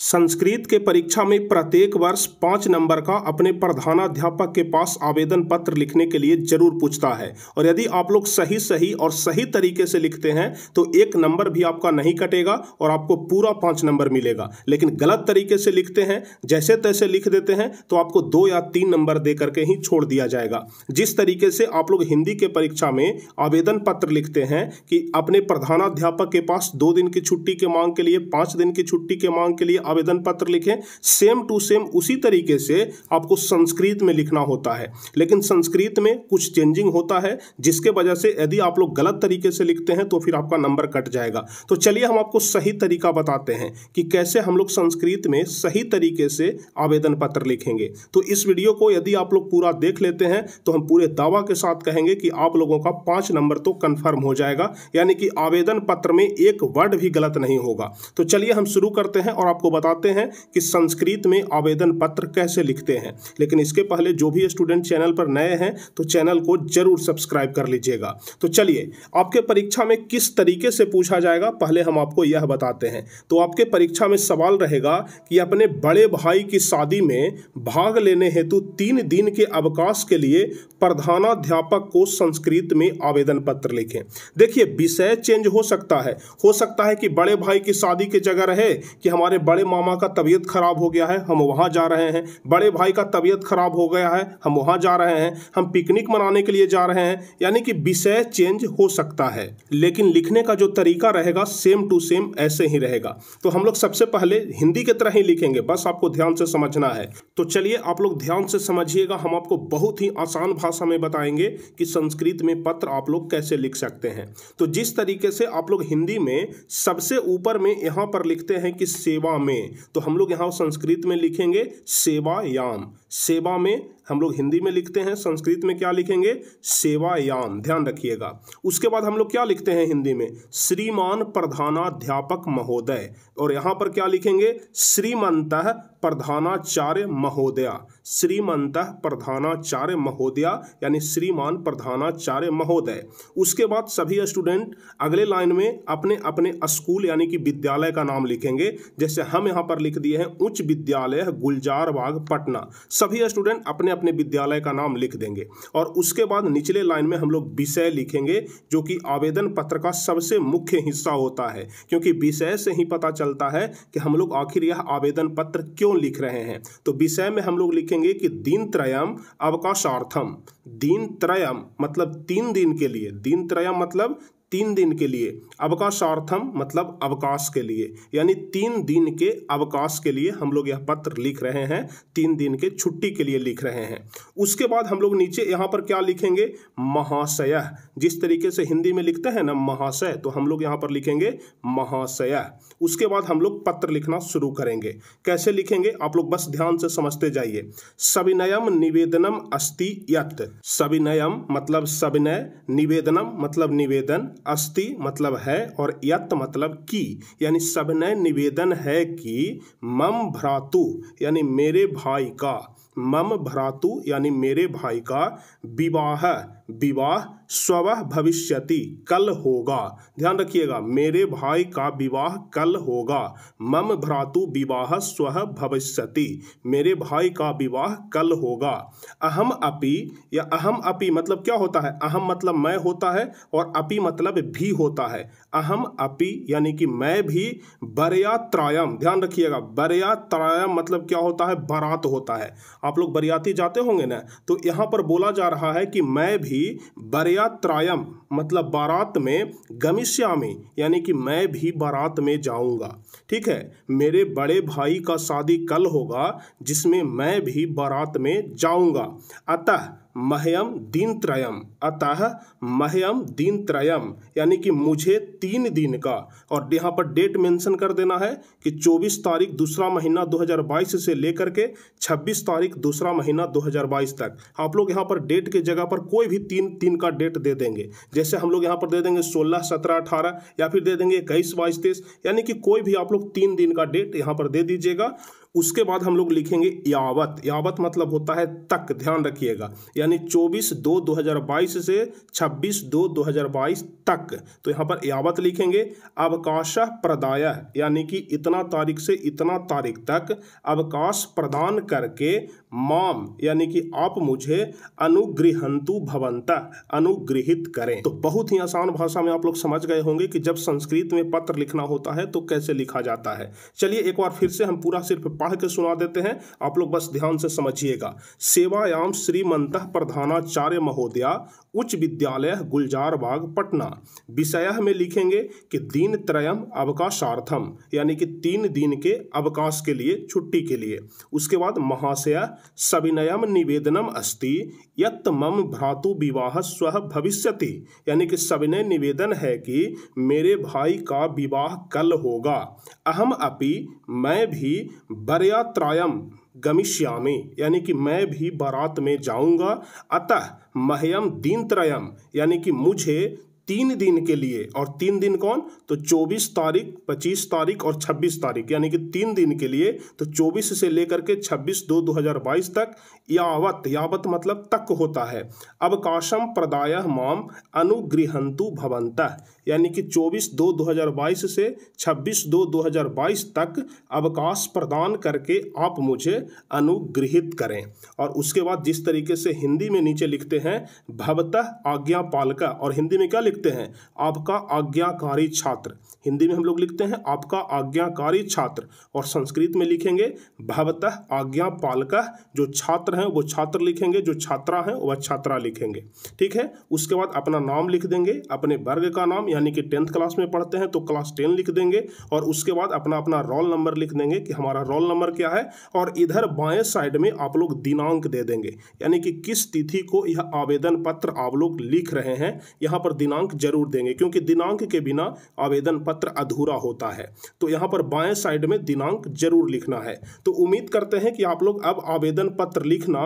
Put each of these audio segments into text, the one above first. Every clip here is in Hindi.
संस्कृत के परीक्षा में प्रत्येक वर्ष पाँच नंबर का अपने प्रधानाध्यापक के पास आवेदन पत्र लिखने के लिए जरूर पूछता है और यदि आप लोग सही सही और सही तरीके से लिखते हैं तो एक नंबर भी आपका नहीं कटेगा और आपको पूरा पाँच नंबर मिलेगा लेकिन गलत तरीके से लिखते हैं जैसे तैसे लिख देते हैं तो आपको दो या तीन नंबर दे करके ही छोड़ दिया जाएगा जिस तरीके से आप लोग हिंदी के परीक्षा में आवेदन पत्र लिखते हैं कि अपने प्रधानाध्यापक के पास दो दिन की छुट्टी के मांग के लिए पाँच दिन की छुट्टी के मांग के लिए आवेदन पत्र लिखें सेम टू सेम उसी तरीके से आपको संस्कृत में लिखना होता है लेकिन संस्कृत में कुछ चेंजिंग होता है जिसके वजह से यदि आप लोग गलत तरीके से लिखते हैं तो फिर आपका नंबर कट जाएगा तो चलिए हम आपको सही तरीका बताते हैं कि कैसे हम लोग संस्कृत में सही तरीके से आवेदन पत्र लिखेंगे तो इस वीडियो को यदि आप लोग पूरा देख लेते हैं तो हम पूरे दावा के साथ कहेंगे कि आप लोगों का पांच नंबर तो कन्फर्म हो जाएगा यानी कि आवेदन पत्र में एक वर्ड भी गलत नहीं होगा तो चलिए हम शुरू करते हैं और आपको बताते हैं कि संस्कृत में आवेदन पत्र कैसे लिखते हैं लेकिन इसके पहले जो भी स्टूडेंट चैनल पर नए हैं तो चैनल को जरूर सब्सक्राइब कर लीजिएगा तो चलिए आपके परीक्षा में किस तरीके से पूछा जाएगा पहले हम आपको यह बताते हैं तो आपके परीक्षा में सवाल रहेगा कि अपने बड़े भाई की शादी में भाग लेने हेतु तीन दिन के अवकाश के लिए प्रधानाध्यापक को संस्कृत में आवेदन पत्र लिखें देखिए विषय चेंज हो सकता है हो सकता है कि बड़े भाई की शादी की जगह रहे कि हमारे बड़े मामा का तबीयत खराब हो गया है हम वहाँ जा रहे हैं बड़े भाई का तबीयत खराब हो गया है हम वहाँ जा रहे हैं हम पिकनिक मनाने के लिए जा रहे हैं यानी कि विषय चेंज हो सकता है लेकिन लिखने का जो तरीका रहेगा सेम टू सेम ऐसे ही रहेगा तो हम लोग सबसे पहले हिंदी की तरह ही लिखेंगे बस आपको ध्यान से समझना है तो चलिए आप लोग ध्यान से समझिएगा हम आपको बहुत ही आसान भाषा में बताएंगे कि संस्कृत में पत्र आप लोग कैसे लिख सकते हैं तो जिस तरीके से आप लोग हिंदी में सबसे ऊपर में यहां पर लिखते हैं कि सेवा में तो हम लोग यहाँ संस्कृत में लिखेंगे सेवायाम सेवा में हम लोग हिंदी में लिखते हैं संस्कृत में क्या लिखेंगे सेवायाम ध्यान रखिएगा उसके बाद हम लोग क्या लिखते हैं हिंदी में श्रीमान प्रधानाध्यापक महोदय और यहाँ पर क्या लिखेंगे श्रीमंत प्रधानाचार्य महोदया श्रीमंत प्रधानाचार्य महोदया यानी श्रीमान प्रधानाचार्य महोदय उसके बाद सभी स्टूडेंट अगले लाइन में अपने अपने स्कूल यानी कि विद्यालय का नाम लिखेंगे जैसे हम यहाँ पर लिख दिए हैं उच्च विद्यालय गुलजार बाग पटना सभी स्टूडेंट अपने अपने विद्यालय का नाम लिख देंगे और उसके बाद निचले लाइन में हम लोग विषय लिखेंगे जो कि आवेदन पत्र का सबसे मुख्य हिस्सा होता है क्योंकि विषय से ही पता चलता है कि हम लोग आखिर यह आवेदन पत्र क्यों लिख रहे हैं तो विषय में हम लोग लिखेंगे कि दिन त्रयम अवकाशार्थम दिन त्रयम मतलब तीन दिन के लिए दिन त्रयम मतलब तीन दिन के लिए अवकाशार्थम मतलब अवकाश के लिए यानी तीन दिन के अवकाश के लिए हम लोग यह पत्र लिख रहे हैं तीन दिन के छुट्टी के लिए लिख रहे हैं उसके बाद हम लोग नीचे यहाँ पर क्या लिखेंगे महाशय जिस तरीके से हिंदी में लिखते हैं ना महाशय तो हम लोग यहाँ पर लिखेंगे महाशय उसके बाद हम लोग पत्र लिखना शुरू करेंगे कैसे लिखेंगे आप लोग बस ध्यान से समझते जाइए सविनयम निवेदनम अस्ति यत सविनयम मतलब सविनय निवेदनम मतलब निवेदन अस्ति मतलब है और यत मतलब की यानी सबने निवेदन है कि मम भ्रातु यानी मेरे भाई का मम भ्रातु यानी मेरे भाई का विवाह विवाह स्व भविष्यति कल होगा ध्यान रखिएगा मेरे भाई का विवाह कल होगा मम भ्रातु विवाह स्व भविष्यति मेरे भाई का विवाह कल होगा अहम अपि या अहम अपि मतलब क्या होता है अहम मतलब मैं होता है और अपि मतलब भी होता है अहम अपि यानी कि मैं भी बरयात्रायम ध्यान रखिएगा बरयात्रायम मतलब क्या होता है बरात होता है आप लोग बरियाती जाते होंगे ना तो यहाँ पर बोला जा रहा है कि मैं भी भी बरयात्रायम मतलब बारात में गमिष्यामी यानी कि मैं भी बारात में जाऊंगा ठीक है मेरे बड़े भाई का शादी कल होगा जिसमें मैं भी बारात में जाऊंगा अतः मह्यम दिन त्रयम अतः मह्यम दिन त्रयम यानी कि मुझे तीन दिन का और यहाँ पर डेट मेंशन कर देना है कि 24 तारीख दूसरा महीना 2022 से लेकर के 26 तारीख दूसरा महीना 2022 तक आप लोग यहाँ पर डेट के जगह पर कोई भी तीन तीन का डेट दे देंगे जैसे हम लोग यहाँ पर दे देंगे सोलह सत्रह अठारह या फिर दे देंगे इक्कीस बाईस तेईस यानी कि कोई भी आप लोग तीन दिन का डेट यहाँ पर दे दीजिएगा उसके बाद हम लोग लिखेंगे यावत यावत मतलब होता है तक ध्यान रखिएगा यानी 24 दो 2022 से 26 दो 2022 तक तो यहाँ पर यावत लिखेंगे अवकाश प्रदाय यानी कि इतना तारीख से इतना तारीख तक अवकाश प्रदान करके माम यानी कि आप मुझे अनुग्रहंतु भवंता अनुग्रहित करें तो बहुत ही आसान भाषा में आप लोग समझ गए होंगे कि जब संस्कृत में पत्र लिखना होता है तो कैसे लिखा जाता है चलिए एक बार फिर से हम पूरा सिर्फ पढ़ के सुना देते हैं आप लोग बस ध्यान से समझिएगा सेवायाम श्रीमंत प्रधानाचार्य महोदया उच्च विद्यालय गुलजारबाग पटना विषय में लिखेंगे कि दिन त्रयम अवकाशार्थम यानी कि तीन दिन के अवकाश के लिए छुट्टी के लिए उसके बाद महाशय सविनयम निवेदनम अस्ति यत मम भ्रातु विवाह स्व भविष्यति यानी कि सविनय निवेदन है कि मेरे भाई का विवाह कल होगा अहम अपि मैं भी बरयात्रायम गमिष्यामि यानी कि मैं भी बारात में जाऊंगा अतः मह्यम त्रयम यानी कि मुझे तीन दिन के लिए और तीन दिन कौन तो 24 तारीख 25 तारीख और 26 तारीख यानी कि तीन दिन के लिए तो 24 से लेकर के 26 दो 2022 तक यावत यावत मतलब तक होता है अवकाशम प्रदाय माम अनुगृहंतु भवंत यानी कि 24 दो 2022 से 26 दो 2022 तक अवकाश प्रदान करके आप मुझे अनुगृहित करें और उसके बाद जिस तरीके से हिंदी में नीचे लिखते हैं भवतः आज्ञा पालका और हिंदी में क्या लिख लिखते हैं आपका आज्ञाकारी छात्र हिंदी में हम लोग लिखते हैं आपका आज्ञाकारी छात्र और संस्कृत में लिखेंगे भवतः आज्ञा पालक जो छात्र हैं वो छात्र लिखेंगे जो छात्रा हैं वह छात्रा लिखेंगे ठीक है उसके बाद अपना नाम लिख देंगे अपने वर्ग का नाम यानी कि टेंथ क्लास में पढ़ते हैं तो क्लास टेन लिख देंगे और उसके बाद अपना अपना रोल नंबर लिख देंगे कि हमारा रोल नंबर क्या है और इधर बाएँ साइड में आप लोग दिनांक दे देंगे यानी कि किस तिथि को यह आवेदन पत्र आप लोग लिख रहे हैं यहाँ पर दिनांक जरूर देंगे क्योंकि दिनांक के बिना आवेदन पत्र अधूरा होता है तो यहाँ पर बाएं साइड में दिनांक जरूर लिखना है तो उम्मीद करते हैं कि आप लोग अब आवेदन पत्र लिखना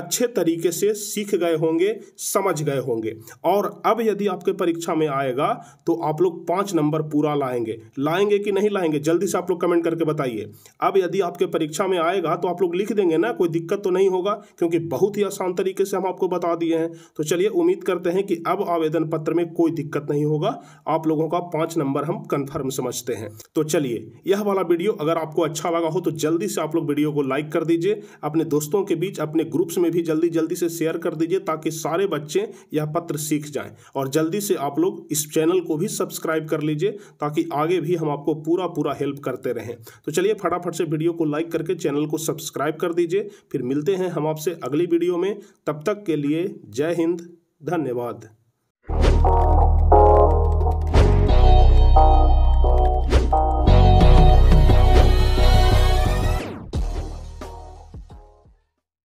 अच्छे तरीके से सीख गए होंगे समझ गए होंगे और अब यदि आपके परीक्षा में आएगा तो आप लोग पाँच नंबर पूरा लाएंगे लाएंगे कि नहीं लाएंगे जल्दी से आप लोग कमेंट करके बताइए अब यदि आपके परीक्षा में आएगा तो आप लोग लिख देंगे ना कोई दिक्कत तो नहीं होगा क्योंकि बहुत ही आसान तरीके से हम आपको बता दिए हैं तो चलिए उम्मीद करते हैं कि अब आवेदन पत्र में कोई दिक्कत नहीं होगा आप लोगों का पांच नंबर हम कंफर्म समझते हैं तो चलिए यह वाला वीडियो अगर आपको अच्छा लगा हो तो जल्दी से आप लोग वीडियो को लाइक कर दीजिए अपने दोस्तों के बीच अपने ग्रुप्स में भी जल्दी जल्दी से शेयर कर दीजिए ताकि सारे बच्चे यह पत्र सीख जाएं और जल्दी से आप लोग इस चैनल को भी सब्सक्राइब कर लीजिए ताकि आगे भी हम आपको पूरा पूरा हेल्प करते रहें तो चलिए फटाफट से वीडियो को लाइक करके चैनल को सब्सक्राइब कर दीजिए फिर मिलते हैं हम आपसे अगली वीडियो में तब तक के लिए जय हिंद धन्यवाद you.